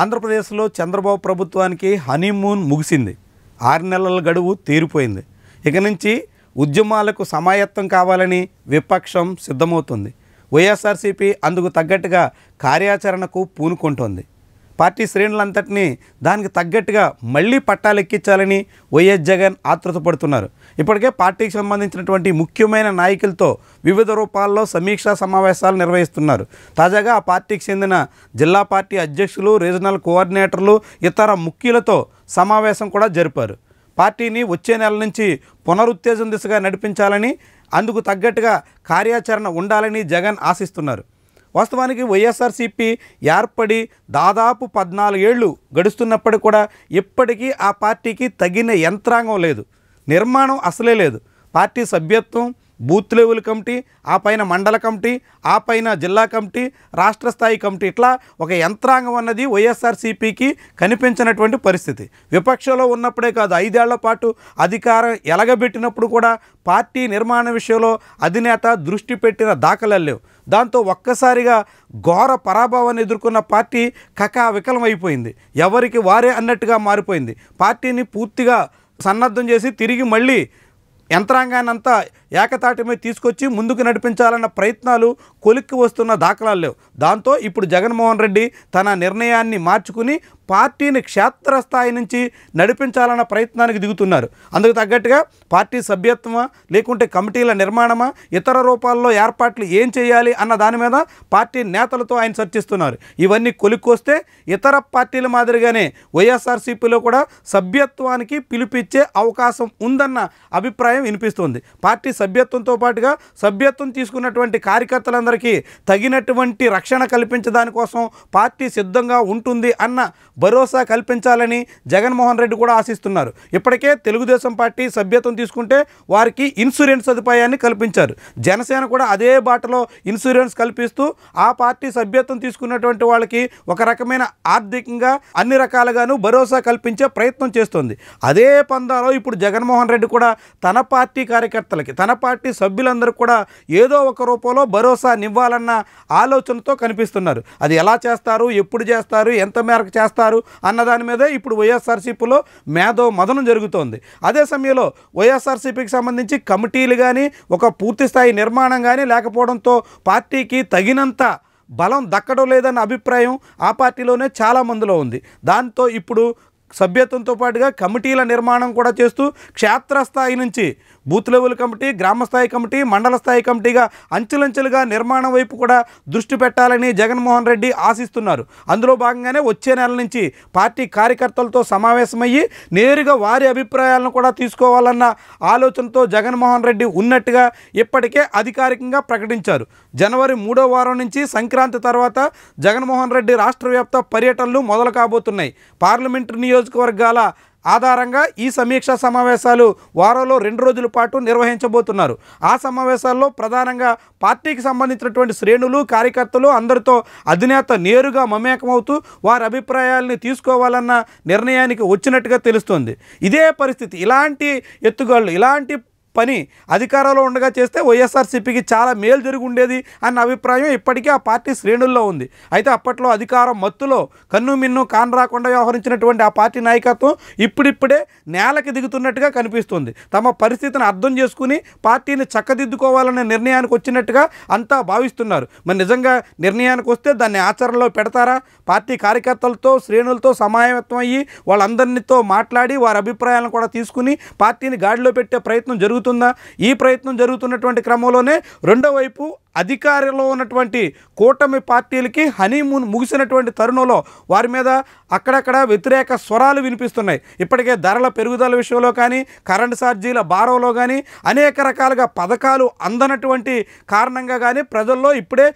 ఆంధ్రప్రదేశ్లో చంద్రబాబు ప్రభుత్వానికి హనీమూన్ ముగిసింది ఆరు నెలల గడువు తీరిపోయింది ఇక నుంచి ఉద్యమాలకు సమాయత్తం కావాలని విపక్షం సిద్ధమవుతుంది వైఎస్ఆర్సీపీ అందుకు తగ్గట్టుగా కార్యాచరణకు పూనుకుంటోంది పార్టీ శ్రేణులంతటినీ దానికి తగ్గట్టుగా మళ్ళీ పట్టాలు ఎక్కించాలని వైఎస్ జగన్ ఆతృత పడుతున్నారు ఇప్పటికే పార్టీకి సంబంధించినటువంటి ముఖ్యమైన నాయకులతో వివిధ రూపాల్లో సమీక్షా సమావేశాలు నిర్వహిస్తున్నారు తాజాగా ఆ పార్టీకి చెందిన జిల్లా పార్టీ అధ్యక్షులు రీజనల్ కోఆర్డినేటర్లు ఇతర ముఖ్యులతో సమావేశం కూడా జరిపారు పార్టీని వచ్చే నెల నుంచి పునరుత్తేజం దిశగా నడిపించాలని అందుకు తగ్గట్టుగా కార్యాచరణ ఉండాలని జగన్ ఆశిస్తున్నారు వాస్తవానికి వైఎస్ఆర్సీపీ ఏర్పడి దాదాపు పద్నాలుగేళ్లు గడుస్తున్నప్పటికీ కూడా ఇప్పటికీ ఆ పార్టీకి తగిన యంత్రాంగం లేదు నిర్మాణం అసలే లేదు పార్టీ సభ్యత్వం బూత్ లెవెల్ కమిటీ ఆ పైన మండల కమిటీ ఆ పైన జిల్లా కమిటీ రాష్ట్ర స్థాయి కమిటీ ఇట్లా ఒక యంత్రాంగం అన్నది వైఎస్ఆర్సీపీకి కనిపించినటువంటి పరిస్థితి విపక్షంలో ఉన్నప్పుడే కాదు ఐదేళ్ల పాటు అధికారం ఎలగబెట్టినప్పుడు కూడా పార్టీ నిర్మాణ విషయంలో అధినేత దృష్టి పెట్టిన దాఖలలేవు దాంతో ఒక్కసారిగా ఘోర పరాభవాన్ని ఎదుర్కొన్న పార్టీ కకా అయిపోయింది ఎవరికి వారే అన్నట్టుగా మారిపోయింది పార్టీని పూర్తిగా సన్నద్ధం చేసి తిరిగి మళ్ళీ యంత్రాంగాన్ని అంతా ఏకతాటిపై తీసుకొచ్చి ముందుకు నడిపించాలన్న ప్రయత్నాలు కొలిక్కి వస్తున్న దాఖలాలు లేవు దాంతో ఇప్పుడు జగన్మోహన్ రెడ్డి తన నిర్ణయాన్ని మార్చుకుని పార్టీని క్షేత్రస్థాయి నుంచి నడిపించాలన్న ప్రయత్నానికి దిగుతున్నారు అందుకు తగ్గట్టుగా పార్టీ సభ్యత్వమా లేకుంటే కమిటీల నిర్మాణమా ఇతర రూపాల్లో ఏర్పాట్లు ఏం చేయాలి అన్న దాని మీద పార్టీ నేతలతో ఆయన చర్చిస్తున్నారు ఇవన్నీ కొలిక్కొస్తే ఇతర పార్టీల మాదిరిగానే వైఎస్ఆర్సీపీలో కూడా సభ్యత్వానికి పిలిపిచ్చే అవకాశం ఉందన్న అభిప్రాయం వినిపిస్తుంది పార్టీ సభ్యత్వంతో పాటుగా సభ్యత్వం తీసుకున్నటువంటి కార్యకర్తలందరికీ తగినటువంటి రక్షణ కల్పించడానికోసం పార్టీ సిద్ధంగా ఉంటుంది అన్న భరోసా కల్పించాలని జగన్మోహన్ రెడ్డి కూడా ఆశిస్తున్నారు ఇప్పటికే తెలుగుదేశం పార్టీ సభ్యత్వం తీసుకుంటే వారికి ఇన్సూరెన్స్ సదుపాయాన్ని కల్పించారు జనసేన కూడా అదే బాటలో ఇన్సూరెన్స్ కల్పిస్తూ ఆ పార్టీ సభ్యత్వం తీసుకున్నటువంటి వాళ్ళకి ఒక రకమైన ఆర్థికంగా అన్ని రకాలుగాను భరోసా కల్పించే ప్రయత్నం చేస్తుంది అదే పందాలో ఇప్పుడు జగన్మోహన్ రెడ్డి కూడా తన పార్టీ కార్యకర్తలకి తన తన పార్టీ సభ్యులందరూ కూడా ఏదో ఒక రూపంలో భరోసా నివ్వాలన్న ఆలోచనతో కనిపిస్తున్నారు అది ఎలా చేస్తారు ఎప్పుడు చేస్తారు ఎంత మేరకు చేస్తారు అన్న దాని మీదే ఇప్పుడు వైఎస్ఆర్సీపీలో మేధో మదనం జరుగుతోంది అదే సమయంలో వైఎస్ఆర్సీపీకి సంబంధించి కమిటీలు కానీ ఒక పూర్తిస్థాయి నిర్మాణం కానీ లేకపోవడంతో పార్టీకి తగినంత బలం దక్కడం లేదన్న అభిప్రాయం ఆ పార్టీలోనే చాలా ఉంది దాంతో ఇప్పుడు సభ్యత్వంతో పాటుగా కమిటీల నిర్మాణం కూడా చేస్తూ క్షేత్రస్థాయి నుంచి బూత్ లెవెల్ కమిటీ గ్రామస్థాయి కమిటీ మండల స్థాయి కమిటీగా అంచెలంచెలుగా నిర్మాణం వైపు కూడా దృష్టి పెట్టాలని జగన్మోహన్ రెడ్డి ఆశిస్తున్నారు అందులో భాగంగానే వచ్చే నెల నుంచి పార్టీ కార్యకర్తలతో సమావేశమయ్యి నేరుగా వారి అభిప్రాయాలను కూడా తీసుకోవాలన్న ఆలోచనతో జగన్మోహన్ రెడ్డి ఉన్నట్టుగా ఇప్పటికే అధికారికంగా ప్రకటించారు జనవరి మూడో వారం నుంచి సంక్రాంతి తర్వాత జగన్మోహన్ రెడ్డి రాష్ట్ర వ్యాప్త పర్యటనలు మొదలు కాబోతున్నాయి పార్లమెంటు నియోజక నియోజకవర్గాల ఆధారంగా ఈ సమీక్షా సమావేశాలు వారంలో రెండు రోజుల పాటు నిర్వహించబోతున్నారు ఆ సమావేశాల్లో ప్రధానంగా పార్టీకి సంబంధించినటువంటి శ్రేణులు కార్యకర్తలు అందరితో అధినేత నేరుగా మమేకమవుతూ వారి అభిప్రాయాల్ని తీసుకోవాలన్న నిర్ణయానికి వచ్చినట్టుగా తెలుస్తుంది ఇదే పరిస్థితి ఇలాంటి ఎత్తుగాళ్ళు ఇలాంటి పని అధికారంలో ఉండగా చేస్తే వైఎస్ఆర్సీపీకి చాలా మేలు జరిగి ఉండేది అన్న అభిప్రాయం ఇప్పటికీ ఆ పార్టీ శ్రేణుల్లో ఉంది అయితే అప్పట్లో అధికారం మత్తులో కన్ను మిన్ను కానరాకుండా వ్యవహరించినటువంటి ఆ పార్టీ నాయకత్వం ఇప్పుడిప్పుడే నేలకి దిగుతున్నట్టుగా కనిపిస్తుంది తమ పరిస్థితిని అర్థం చేసుకుని పార్టీని చక్కదిద్దుకోవాలనే నిర్ణయానికి వచ్చినట్టుగా అంతా భావిస్తున్నారు మరి నిజంగా నిర్ణయానికి వస్తే దాన్ని ఆచరణలో పెడతారా పార్టీ కార్యకర్తలతో శ్రేణులతో సమాయత్వం అయ్యి వాళ్ళందరినీతో మాట్లాడి వారి అభిప్రాయాలను కూడా తీసుకుని పార్టీని గాడిలో పెట్టే ప్రయత్నం జరుగుతుంది జరుగుతుందా ఈ ప్రయత్నం జరుగుతున్నటువంటి క్రమంలోనే రెండో వైపు అధికారంలో ఉన్నటువంటి కూటమి పార్టీలకి హనీమూన్ ముగిసినటువంటి తరుణంలో వారి మీద అక్కడక్కడ వ్యతిరేక స్వరాలు వినిపిస్తున్నాయి ఇప్పటికే ధరల పెరుగుదల విషయంలో కానీ కరెంటు ఛార్జీల భారంలో కానీ అనేక రకాలుగా పథకాలు అందనటువంటి కారణంగా కానీ ప్రజల్లో ఇప్పుడే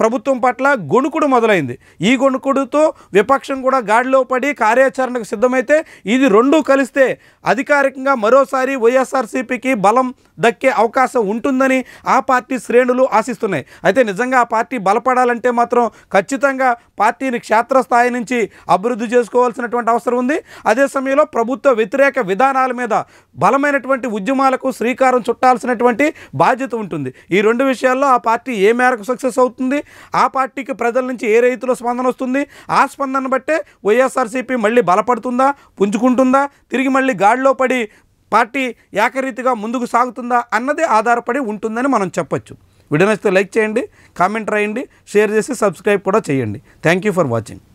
ప్రభుత్వం పట్ల గొణుకుడు మొదలైంది ఈ గొణుకుడుతో విపక్షం కూడా గాడిలో పడి కార్యాచరణకు సిద్ధమైతే ఇది రెండూ కలిస్తే అధికారికంగా మరోసారి వైఎస్ఆర్సీపీకి బలం దక్కే అవకాశం ఉంటుందని ఆ పార్టీ శ్రేణులు ఆశిస్తున్నాయి అయితే నిజంగా ఆ పార్టీ బలపడాలంటే మాత్రం ఖచ్చితంగా పార్టీని క్షేత్రస్థాయి నుంచి అభివృద్ధి చేసుకోవాల్సినటువంటి అవసరం ఉంది అదే సమయంలో ప్రభుత్వ వ్యతిరేక విధానాల మీద బలమైనటువంటి ఉద్యమాలకు శ్రీకారం చుట్టాల్సినటువంటి బాధ్యత ఉంటుంది ఈ రెండు విషయాల్లో ఆ పార్టీ ఏ మేరకు సక్సెస్ అవుతుంది ఆ పార్టీకి ప్రజల నుంచి ఏ రైతులో స్పందన వస్తుంది ఆ స్పందన బట్టే వైఎస్ఆర్సీపీ మళ్ళీ బలపడుతుందా పుంజుకుంటుందా తిరిగి మళ్ళీ గాడిలో పడి పార్టీ ఏకరీతిగా ముందుకు సాగుతుందా అన్నదే ఆధారపడి ఉంటుందని మనం చెప్పొచ్చు వీడియో నచ్చితే లైక్ చేయండి కామెంట్ రాయండి షేర్ చేసి సబ్స్క్రైబ్ కూడా చేయండి థ్యాంక్ ఫర్ వాచింగ్